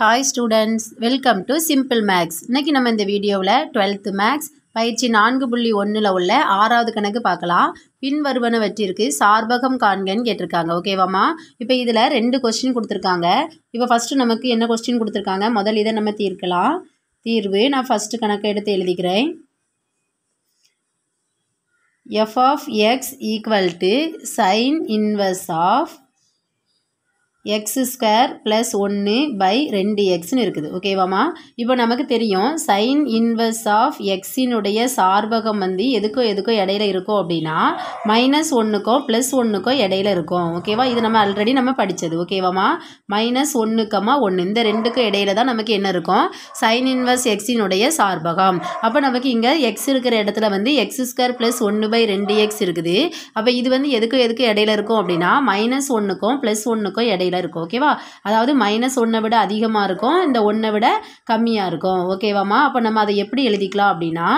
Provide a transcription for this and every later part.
hi students welcome to simple maths இன்றைக்கி நம்ம இந்த வீடியோவில் டுவெல்த்து மேக்ஸ் பயிற்சி நான்கு புள்ளி ஒன்றில் உள்ள ஆறாவது கணக்கு பார்க்கலாம் பின்வருவனவற்றிற்கு சார்பகம் காண்கன்னு கேட்டிருக்காங்க ஓகேவாம்மா இப்போ இதில் ரெண்டு கொஸ்டின் கொடுத்துருக்காங்க இப்போ ஃபஸ்ட்டு நமக்கு என்ன கொஸ்டின் கொடுத்துருக்காங்க முதல் இதை நம்ம தீர்க்கலாம் தீர்வு நான் ஃபஸ்ட்டு கணக்கை எடுத்து எழுதிக்கிறேன் F of X equal to sine inverse of X square plus ஒன்று பை ரெண்டு எக்ஸ்னு இருக்குது ஓகேவாம்மா இப்போ நமக்கு தெரியும் சைன் இன்வர்ஸ் ஆஃப் எக்ஸினுடைய சார்பகம் வந்து எதுக்கோ எதுக்கோ இடையில இருக்கும் அப்படின்னா மைனஸ் ஒன்றுக்கோ ப்ளஸ் ஒன்றுக்கோ இடையில இருக்கும் ஓகேவா இது நம்ம ஆல்ரெடி நம்ம படித்தது ஓகேவாம்மா மைனஸ் ஒன்றுக்கம்மா ஒன்று இந்த ரெண்டுக்கும் இடையில தான் நமக்கு என்ன இருக்கும் சைன் இன்வர்ஸ் எக்ஸினுடைய சார்பகம் அப்போ நமக்கு இங்கே எக்ஸ் இருக்கிற இடத்துல வந்து எக்ஸ் ஸ்கொயர் ப்ளஸ் ஒன்று பை ரெண்டு எக்ஸ் இருக்குது அப்போ இது வந்து எதுக்கும் எதுக்கும் இடையில இருக்கும் அப்படின்னா மைனஸ் ஒன்றுக்கும் ப்ளஸ் ஒன்றுக்கும் இடையில வகையில் இருக்கும் ஓகேவா அதாவது மைனஸ் ஒன்றை விட அதிகமாக இருக்கும் இந்த ஒன்றை விட கம்மியாக இருக்கும் ஓகேவாம்மா அப்போ நம்ம அதை எப்படி எழுதிக்கலாம் அப்படின்னா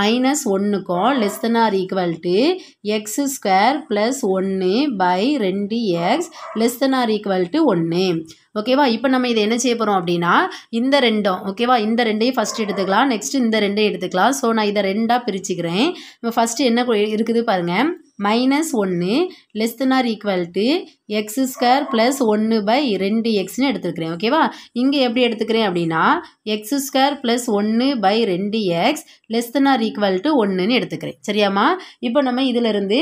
மைனஸ் ஒன்றுக்கும் less than or equal to X square plus ஒன்று பை ரெண்டு X less than or equal to ஒன்று ஓகேவா இப்போ நம்ம இதை என்ன செய்ய போகிறோம் அப்படின்னா இந்த ரெண்டும் ஓகேவா இந்த ரெண்டையும் ஃபஸ்ட்டு எடுத்துக்கலாம் நெக்ஸ்ட் இந்த ரெண்டையும் எடுத்துக்கலாம் ஸோ நான் இதை ரெண்டாக பிரிச்சுக்கிறேன் இப்போ ஃபஸ்ட்டு என்ன இருக்குது பாருங்கள் மைனஸ் ஒன்று less or equal to X square plus ஒன்று பை ரெண்டு எக்ஸ்னு எடுத்துருக்கிறேன் ஓகேவா இங்கே எப்படி எடுத்துக்கிறேன் அப்படின்னா எக்ஸ் ஸ்கொயர் ப்ளஸ் ஒன்று பை ரெண்டு X less or equal to ஒன்றுன்னு எடுத்துக்கிறேன் சரியாம்மா இப்போ நம்ம இதிலிருந்து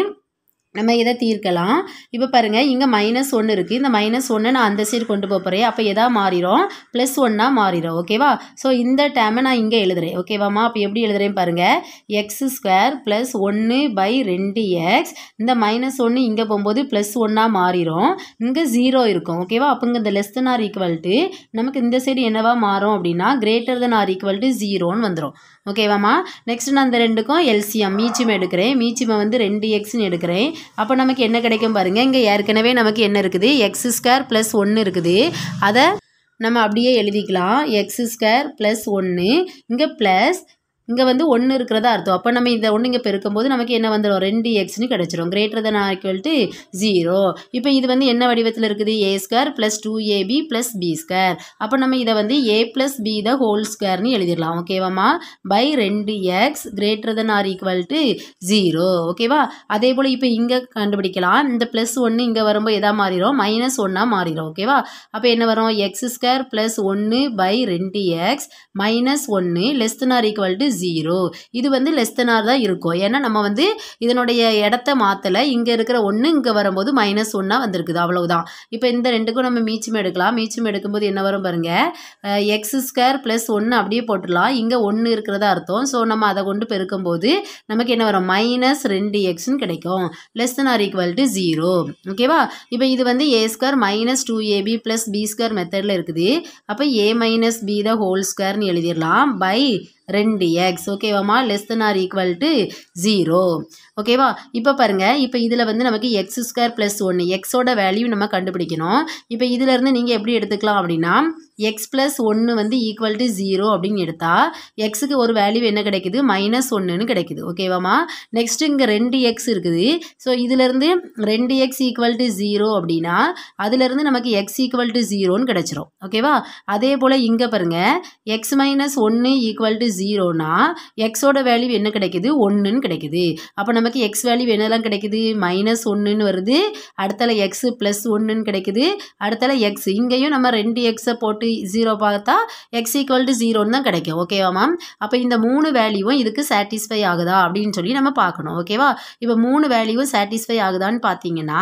நம்ம இதை தீர்க்கலாம் இப்போ பாருங்கள் இங்கே மைனஸ் ஒன்று இருக்குது இந்த மைனஸ் ஒன்று நான் அந்த சைடு கொண்டு போக போகிறேன் அப்போ எதா மாறிடும் ப்ளஸ் ஒன்னாக மாறிடும் ஓகேவா ஸோ இந்த டேமை நான் இங்கே எழுதுகிறேன் ஓகேவாம்மா அப்போ எப்படி எழுதுகிறேன் பாருங்கள் எக்ஸ் ஸ்கொயர் ப்ளஸ் ஒன்று பை ரெண்டு எக்ஸ் இந்த மைனஸ் ஒன்று இங்கே போகும்போது ப்ளஸ் ஒன்னாக மாறிடும் இங்கே ஜீரோ இருக்கும் ஓகேவா அப்போ இங்கே இந்த less than or equal to நமக்கு இந்த சைடு என்னவா மாறும் அப்படின்னா greater than or equal to ஜீரோன்னு வந்துடும் ஓகேவாம்மா நெக்ஸ்ட் நான் அந்த ரெண்டுக்கும் எல்சிஎம் மீச்சிமை எடுக்கிறேன் மீச்சிமை வந்து ரெண்டு எக்ஸ்னு எடுக்கிறேன் அப்போ நமக்கு என்ன கிடைக்கும் பாருங்கள் இங்கே ஏற்கனவே நமக்கு என்ன இருக்குது எக்ஸ் ஸ்கொயர் ப்ளஸ் ஒன்று இருக்குது அதை நம்ம அப்படியே எழுதிக்கலாம் எக்ஸ் ஸ்கொயர் ப்ளஸ் ஒன்று இங்கே ப்ளஸ் இங்கே வந்து ஒன்று இருக்கிறதா அர்த்தம் அப்போ நம்ம இதை ஒன்று இங்கே பெருக்கும்போது நமக்கு என்ன வந்துடும் ரெண்டு எக்ஸ்னு கிடச்சிரும் greater than equal to zero இப்போ இது வந்து என்ன வடிவத்தில் இருக்குது A square plus two AB plus B square அப்போ நம்ம இதை வந்து A plus B the whole ஸ்கொயர்னு எழுதிடலாம் ஓகேவாம்மா பை ரெண்டு X greater than or equal to zero ஓகேவா அதே போல் இப்போ இங்கே கண்டுபிடிக்கலாம் இந்த ப்ளஸ் ஒன்று இங்கே வரும்போது எதாக மாறிடும் மைனஸ் ஒன்னாக மாறிடும் ஓகேவா அப்போ என்ன வரும் எக்ஸ் ஸ்கொயர் ப்ளஸ் ஒன்று பை ரெண்டு எக்ஸ் மைனஸ் ஒன்று less than or equal to zero இது வந்து லெஸ் தெனார் தான் இருக்கும் ஏன்னா நம்ம வந்து இதனுடைய இடத்த மாற்றலை இங்கே இருக்கிற ஒன்று இங்கே வரும்போது மைனஸ் ஒன்றா வந்திருக்குது அவ்வளவுதான் இப்போ இந்த ரெண்டுக்கும் நம்ம மீச்சம் எடுக்கலாம் மீச்சம் எடுக்கும்போது என்ன வரும் பாருங்கள் எக்ஸ் ஸ்கொயர் ப்ளஸ் ஒன்று அப்படியே போட்டுடலாம் இங்கே ஒன்று இருக்கிறதா அர்த்தம் ஸோ நம்ம அதை கொண்டு பெருக்கும்போது நமக்கு என்ன வரும் மைனஸ் ரெண்டு எக்ஸ்னு கிடைக்கும் less than or equal to zero ஓகேவா இப்போ இது வந்து A square minus two AB plus B square மெத்தடில் இருக்குது அப்போ A minus B the whole ஸ்கொயர்னு எழுதிடலாம் பை ரெண்டு எக்ஸ் ஓகேவாம்மா less than or equal to zero ஓகேவா இப்போ பாருங்கள் இப்போ இதில் வந்து நமக்கு எக்ஸ் ஸ்கொயர் ப்ளஸ் ஒன்று எக்ஸோட வேல்யூ நம்ம கண்டுபிடிக்கணும் இப்போ இதிலேருந்து நீங்கள் எப்படி எடுத்துக்கலாம் அப்படின்னா எக்ஸ் ப்ளஸ் ஒன்று வந்து ஈக்குவல் டு ஜீரோ அப்படின்னு எடுத்தால் எக்ஸுக்கு ஒரு வேல்யூ என்ன கிடைக்குது மைனஸ் ஒன்றுன்னு கிடைக்குது ஓகேவாம்மா நெக்ஸ்ட்டு இங்கே ரெண்டு எக்ஸ் இருக்குது ஸோ இதிலேருந்து ரெண்டு எக்ஸ் ஈக்குவல் டு ஜீரோ அப்படின்னா அதுலேருந்து நமக்கு எக்ஸ் ஈக்குவல் டு ஜீரோன்னு கிடச்சிரும் ஓகேவா அதே போல் இங்கே பாருங்கள் எக்ஸ் மைனஸ் ஒன்று ஈக்குவல் டு ஜீரோனா எக்ஸோட வேல்யூ என்ன கிடைக்கிது ஒன்றுன்னு கிடைக்கிது அப்போ நமக்கு எக்ஸ் வேல்யூ என்னெல்லாம் கிடைக்கிது மைனஸ் ஒன்றுன்னு வருது அடுத்தால எக்ஸ் ப்ளஸ் ஒன்றுன்னு கிடைக்குது அடுத்தால எக்ஸ் இங்கேயும் நம்ம ரெண்டு எக்ஸை போட்டு ஜீரோ பார்த்தா எக்ஸ் ஈக்குவல் டு ஜீரோன்னு தான் கிடைக்கும் ஓகேவா மேம் அப்போ இந்த மூணு வேல்யூவும் இதுக்கு சாட்டிஸ்ஃபை ஆகுதா அப்படின்னு சொல்லி நம்ம பார்க்கணும் ஓகேவா இப்போ மூணு வேல்யூவும் சாட்டிஸ்ஃபை ஆகுதான்னு பார்த்தீங்கன்னா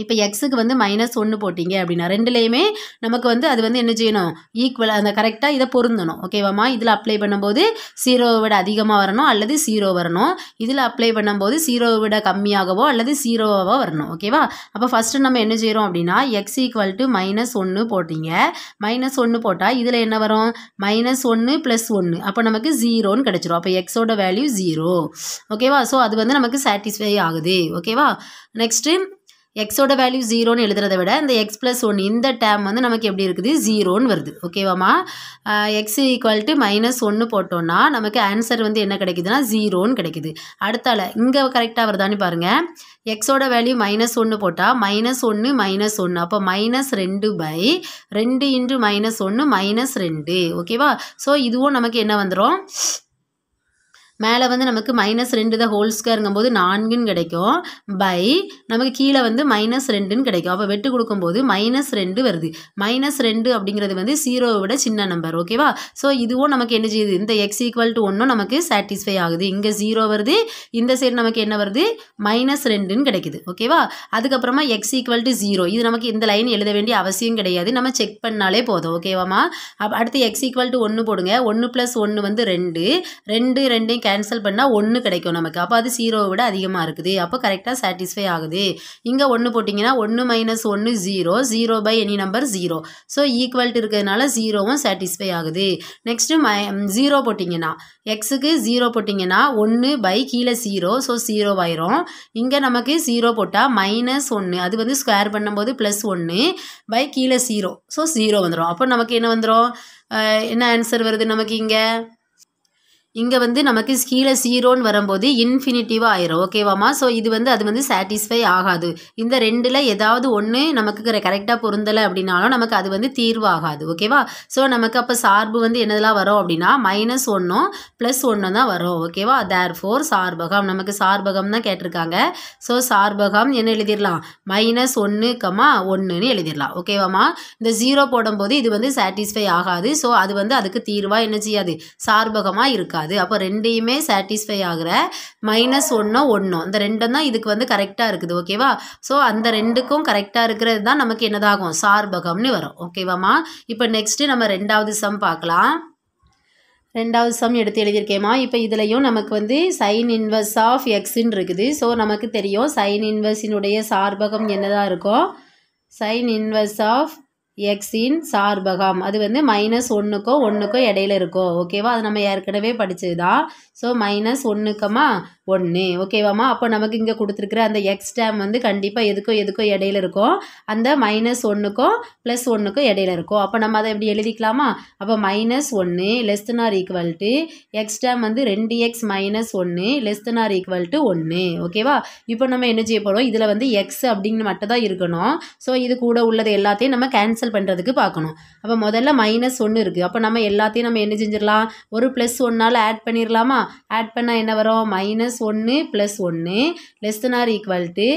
இப்போ எக்ஸுக்கு வந்து மைனஸ் ஒன்று போட்டிங்க அப்படின்னா ரெண்டுலேயுமே நமக்கு வந்து அது வந்து என்ன செய்யணும் ஈக்குவல் அந்த கரெக்டாக இதை பொருந்தணும் ஓகேவாம்மா இதில் அப்ளை பண்ணும்போது ஜீரோவை விட அதிகமாக வரணும் அல்லது ஜீரோ வரணும் இதில் அப்ளை பண்ணும்போது ஜீரோவை விட கம்மியாகவோ அல்லது ஜீரோவாகவோ வரணும் ஓகேவா அப்போ ஃபஸ்ட்டு நம்ம என்ன செய்கிறோம் அப்படின்னா எக்ஸ் ஈக்குவல் டு மைனஸ் ஒன்று போட்டிங்க மைனஸ் ஒன்று போட்டால் இதில் என்ன வரும் மைனஸ் ஒன்று ப்ளஸ் ஒன்று அப்போ நமக்கு ஜீரோன்னு கிடச்சிரும் அப்போ எக்ஸோட வேல்யூ ஜீரோ ஓகேவா ஸோ அது வந்து நமக்கு சாட்டிஸ்ஃபை ஆகுது ஓகேவா நெக்ஸ்ட்டு எக்ஸோட வேல்யூ ஜீரோன்னு எழுதுறதை விட இந்த எக்ஸ் ப்ளஸ் ஒன் இந்த டேம் வந்து நமக்கு எப்படி இருக்குது ஜீரோன்னு வருது ஓகேவாம்மா எக்ஸ் ஈக்குவல் டு மைனஸ் ஒன்று போட்டோன்னா நமக்கு ஆன்சர் வந்து என்ன கிடைக்குதுன்னா ஜீரோன்னு கிடைக்குது அடுத்தால இங்கே கரெக்டாக வருதான்னு பாருங்கள் எக்ஸோட வேல்யூ மைனஸ் ஒன்று போட்டால் மைனஸ் ஒன்று மைனஸ் ஒன்று அப்போ மைனஸ் ரெண்டு பை ரெண்டு இன்ட்டு மைனஸ் ஒன்று மைனஸ் ரெண்டு ஓகேவா ஸோ இதுவும் நமக்கு என்ன வந்துடும் மேலே வந்து நமக்கு மைனஸ் ரெண்டு தான் ஹோல் ஸ்கேருங்கும் போது நான்குன்னு கிடைக்கும் பை நமக்கு கீழே வந்து மைனஸ் ரெண்டுன்னு கிடைக்கும் அப்போ வெட்டு கொடுக்கும்போது மைனஸ் ரெண்டு வருது மைனஸ் ரெண்டு அப்படிங்கிறது வந்து ஜீரோவை விட சின்ன நம்பர் ஓகேவா ஸோ இதுவும் நமக்கு என்ன செய்யுது இந்த எக்ஸ் ஈக்குவல் டு ஒன்றும் நமக்கு சாட்டிஸ்ஃபை ஆகுது இங்கே ஜீரோ வருது இந்த சைடு நமக்கு என்ன வருது மைனஸ் ரெண்டுன்னு கிடைக்குது ஓகேவா அதுக்கப்புறமா எக்ஸ் ஈக்குவல் டு ஜீரோ இது நமக்கு இந்த லைன் எழுத வேண்டிய அவசியம் கிடையாது நம்ம செக் பண்ணாலே போதும் ஓகேவாம்மா அடுத்து எக்ஸ் ஈக்குவல் டு ஒன்று போடுங்க ஒன்று ப்ளஸ் ஒன்று வந்து ரெண்டு ரெண்டு ரெண்டையும் கேன்சல் பண்ணால் ஒன்று கிடைக்கும் நமக்கு அப்போ அது ஜீரோவை விட அதிகமாக இருக்குது அப்போ கரெக்டாக சாட்டிஸ்ஃபை ஆகுது இங்கே ஒன்று போட்டிங்கன்னா ஒன்று மைனஸ் ஒன்று zero zero by any number zero so equal to இருக்கிறதுனால ஜீரோவும் சாட்டிஸ்ஃபை ஆகுது நெக்ஸ்ட்டு மை ஜீரோ போட்டிங்கன்னா எக்ஸுக்கு ஜீரோ போட்டிங்கன்னா ஒன்று பை கீழே ஜீரோ ஸோ ஜீரோ ஆயிரும் இங்கே நமக்கு ஜீரோ போட்டால் மைனஸ் ஒன்று அது வந்து ஸ்கொயர் பண்ணும்போது ப்ளஸ் ஒன்று பை கீழே ஜீரோ ஸோ ஜீரோ வந்துடும் அப்போ நமக்கு என்ன வந்துடும் என்ன ஆன்சர் வருது நமக்கு இங்கே இங்கே வந்து நமக்கு கீழே சீரோன்னு வரும்போது இன்ஃபினிட்டிவாக ஆயிரும் ஓகேவாம்மா ஸோ இது வந்து அது வந்து சாட்டிஸ்ஃபை ஆகாது இந்த ரெண்டில் ஏதாவது ஒன்று நமக்கு கரெக்டாக பொருந்தலை அப்படின்னாலும் நமக்கு அது வந்து தீர்வு ஆகாது ஓகேவா ஸோ நமக்கு அப்போ சார்பு வந்து என்னதெல்லாம் வரும் அப்படின்னா மைனஸ் ஒன்றும் ப்ளஸ் ஒன்று தான் வரும் ஓகேவா தேர் ஃபோர் சார்பகம் நமக்கு சார்பகம் தான் கேட்டிருக்காங்க ஸோ சார்பகம் என்ன எழுதிடலாம் மைனஸ் ஒன்று கம்மா ஒன்றுன்னு எழுதிடலாம் ஓகேவாம்மா இந்த ஜீரோ போடும்போது இது வந்து சாட்டிஸ்ஃபை ஆகாது ஸோ அது வந்து அதுக்கு தீர்வாக என்ன செய்யாது சார்பகமாக இருக்காது இருக்காது அப்போ ரெண்டையுமே சாட்டிஸ்ஃபை ஆகிற மைனஸ் ஒன்றோ ஒன்றோ இந்த ரெண்டும் தான் இதுக்கு வந்து கரெக்டாக இருக்குது ஓகேவா ஸோ அந்த ரெண்டுக்கும் கரெக்டாக இருக்கிறது தான் நமக்கு என்னதாகும் சார்பகம்னு வரும் ஓகேவாம்மா இப்போ நெக்ஸ்ட்டு நம்ம ரெண்டாவது சம் பார்க்கலாம் ரெண்டாவது சம் எடுத்து எழுதியிருக்கேம்மா இப்போ இதுலேயும் நமக்கு வந்து சைன் இன்வர்ஸ் ஆஃப் எக்ஸுன்னு இருக்குது ஸோ நமக்கு தெரியும் சைன் இன்வர்ஸினுடைய சார்பகம் என்னதான் இருக்கும் சைன் இன்வர்ஸ் ஆஃப் எக்ஸின் சார்பகம் அது வந்து மைனஸ் ஒன்றுக்கோ ஒன்றுக்கோ இடையில இருக்கோ ஓகேவா அது நம்ம ஏற்கனவே படித்தது ஸோ மைனஸ் ஒன்றுக்கமா ஒன்று ஓகேவாம்மா அப்போ நமக்கு இங்கே கொடுத்துருக்குற அந்த எக்ஸ் டேம் வந்து கண்டிப்பாக எதுக்கும் எதுக்கும் இடையில இருக்கும் அந்த மைனஸ் ஒன்றுக்கும் ப்ளஸ் ஒன்றுக்கும் இடையில இருக்கும் அப்போ நம்ம அதை எப்படி எழுதிக்கலாமா அப்போ மைனஸ் ஒன்று less than or equal to X term வந்து ரெண்டு எக்ஸ் மைனஸ் ஒன்று less than or equal to ஒன்று ஓகேவா இப்போ நம்ம என்ன செய்ய போகிறோம் இதில் வந்து எக்ஸ் அப்படின்னு மட்டும் தான் இருக்கணும் ஸோ இது கூட உள்ளது எல்லாத்தையும் நம்ம கேன்சல் பண்ணுறதுக்கு பார்க்கணும் அப்போ முதல்ல மைனஸ் ஒன்று இருக்குது அப்போ நம்ம எல்லாத்தையும் நம்ம என்ன செஞ்சிடலாம் ஒரு ப்ளஸ் ஒன்னால் ஆட் பண்ணிடலாமா ஆட் பண்ணால் என்ன வரும் மைனஸ் ஒன்று ப்ளஸ் ஒன்று less than or equal to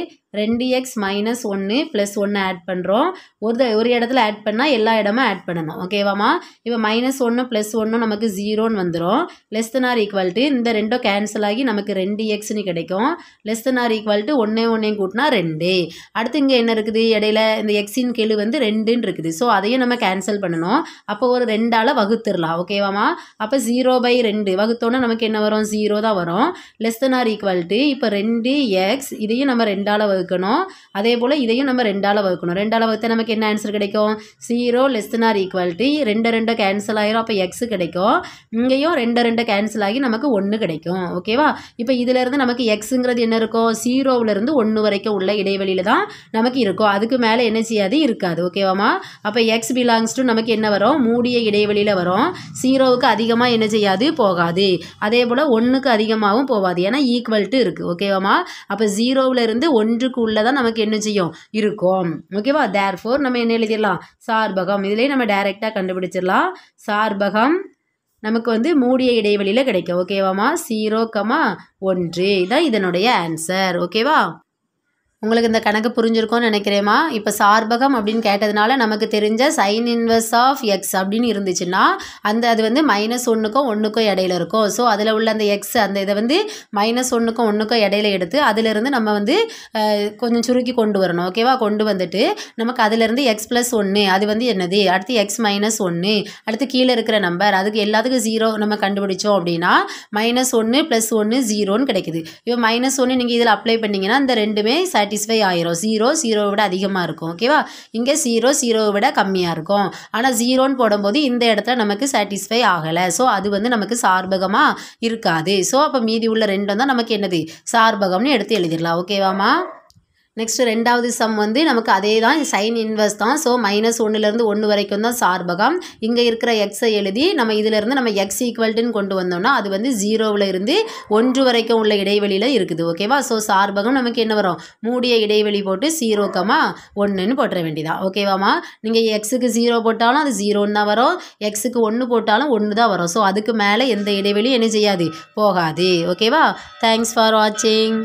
ரெண்டு எக்ஸ் மைனஸ் ஒன்று ப்ளஸ் ஒன்று ஆட் பண்ணுறோம் ஒரு ஒரு இடத்துல ஆட் பண்ணால் எல்லா இடமும் ஆட் பண்ணணும் ஓகேவாம்மா இப்போ மைனஸ் ஒன்று ப்ளஸ் ஒன்று நமக்கு ஜீரோன்னு வந்துடும் லெஸ் தன் ஆர் ஈக்குவல்ட்டு இந்த ரெண்டும் கேன்சல் ஆகி நமக்கு ரெண்டு எக்ஸ்னு கிடைக்கும் லெஸ் தன் ஆர் ஈக்குவல்ட்டு ஒன்றே ஒன்றையும் கூட்டினா ரெண்டு அடுத்து இங்கே என்ன இருக்குது இடையில இந்த எக்ஸின் கேள்வி வந்து ரெண்டுன்னு இருக்குது ஸோ அதையும் நம்ம கேன்சல் பண்ணணும் அப்போ ஒரு ரெண்டால் வகுத்துடலாம் ஓகேவாம்மா அப்போ ஜீரோ பை ரெண்டு வகுத்தோன்னே நமக்கு என்ன வரும் ஜீரோ தான் வரும் லெஸ் தன் ஆர் ஈக்குவல்ட்டு இப்போ ரெண்டு எக்ஸ் இதையும் நம்ம ரெண்டால் வகு வகுக்கணும் அதே போல் இதையும் நம்ம ரெண்டால் வகுக்கணும் ரெண்டால் வகுத்தால் நமக்கு என்ன ஆன்சர் கிடைக்கும் ஜீரோ லெஸ்னார் ஈக்குவாலிட்டி ரெண்டு ரெண்டு கேன்சல் ஆகிரும் அப்போ எக்ஸ் கிடைக்கும் இங்கேயும் ரெண்டு ரெண்டு கேன்சல் ஆகி நமக்கு ஒன்று கிடைக்கும் ஓகேவா இப்போ இதிலேருந்து நமக்கு எக்ஸுங்கிறது என்ன இருக்கும் ஜீரோவிலேருந்து ஒன்று வரைக்கும் உள்ள இடைவெளியில் தான் நமக்கு இருக்கும் அதுக்கு மேலே என்ன செய்யாது இருக்காது ஓகேவாமா அப்போ எக்ஸ் பிலாங்ஸ் டு நமக்கு என்ன வரும் மூடிய இடைவெளியில் வரும் ஜீரோவுக்கு அதிகமாக என்ன செய்யாது போகாது அதே போல் ஒன்றுக்கு அதிகமாகவும் போகாது ஏன்னா ஈக்குவல்ட்டு இருக்குது ஓகேவாமா அப்போ ஜீரோவிலேருந்து ஒன்றுக்கு அளவுக்கு உள்ளதான் நமக்கு என்ன செய்யும் இருக்கும் ஓகேவா தேர் ஃபோர் நம்ம என்ன எழுதிடலாம் சார்பகம் இதுலேயே நம்ம டைரெக்டாக கண்டுபிடிச்சிடலாம் சார்பகம் நமக்கு வந்து மூடிய இடைவெளியில் கிடைக்கும் ஓகேவாம்மா சீரோ கமா ஒன்று இதுதான் இதனுடைய ஆன்சர் ஓகேவா உங்களுக்கு இந்த கணக்கு புரிஞ்சிருக்கும்னு நினைக்கிறேம்மா இப்போ சார்பகம் அப்படின்னு கேட்டதுனால நமக்கு தெரிஞ்ச சைன் இன்வெர்ஸ் ஆஃப் எக்ஸ் அப்படின்னு இருந்துச்சுன்னா அந்த அது வந்து மைனஸ் ஒன்றுக்கும் ஒன்றுக்கும் இடையில இருக்கும் ஸோ அதில் உள்ள அந்த எக்ஸ் அந்த இதை வந்து மைனஸ் ஒன்றுக்கும் ஒன்றுக்கும் இடையில எடுத்து அதிலிருந்து நம்ம வந்து கொஞ்சம் சுருக்கி கொண்டு வரணும் ஓகேவா கொண்டு வந்துட்டு நமக்கு அதிலிருந்து எக்ஸ் ப்ளஸ் ஒன்று அது வந்து என்னது அடுத்து எக்ஸ் மைனஸ் ஒன்று அடுத்து கீழே இருக்கிற நம்பர் அதுக்கு எல்லாத்துக்கும் ஜீரோ நம்ம கண்டுபிடிச்சோம் அப்படின்னா மைனஸ் ஒன்று ப்ளஸ் ஒன்று ஜீரோன்னு கிடைக்குது இப்போ மைனஸ் ஒன்று நீங்கள் இதில் அப்ளை பண்ணிங்கன்னா இந்த ரெண்டுமே சாட்டி சாட்டிஸ்ஃபை ஆயிரும் ஜீரோ ஜீரோவை விட அதிகமாக இருக்கும் ஓகேவா இங்கே ஜீரோ ஜீரோவை விட கம்மியாக இருக்கும் ஆனால் ஜீரோன்னு போடும்போது இந்த இடத்துல நமக்கு சாட்டிஸ்ஃபை ஆகலை ஸோ அது வந்து நமக்கு சார்பகமாக இருக்காது ஸோ அப்போ மீதி உள்ள ரெண்டும் தான் நமக்கு என்னது சார்பகம்னு எடுத்து எழுதிடலாம் ஓகேவாம்மா நெக்ஸ்ட் ரெண்டாவது சம் வந்து நமக்கு அதே தான் சைன் இன்வெர்ஸ் தான் ஸோ மைனஸ் ஒன்றுலேருந்து ஒன்று வரைக்கும் தான் சார்பகம் இங்கே இருக்கிற எக்ஸை எழுதி நம்ம இதிலேருந்து நம்ம எக்ஸ் ஈக்குவல்ட்டுன்னு கொண்டு வந்தோம்னா அது வந்து ஜீரோவில் இருந்து ஒன்று வரைக்கும் உள்ள இடைவெளியில் இருக்குது ஓகேவா ஸோ சார்பகம் நமக்கு என்ன வரும் மூடிய இடைவெளி போட்டு ஜீரோ ஒன்றுன்னு போட்டுற வேண்டியதான் ஓகேவாம்மா நீங்கள் எக்ஸுக்கு ஜீரோ போட்டாலும் அது ஜீரோன்னு தான் வரும் எக்ஸுக்கு ஒன்று போட்டாலும் ஒன்று தான் வரும் ஸோ அதுக்கு மேலே எந்த இடைவெளியும் என்ன செய்யாது போகாது ஓகேவா தேங்க்ஸ் ஃபார் வாட்சிங்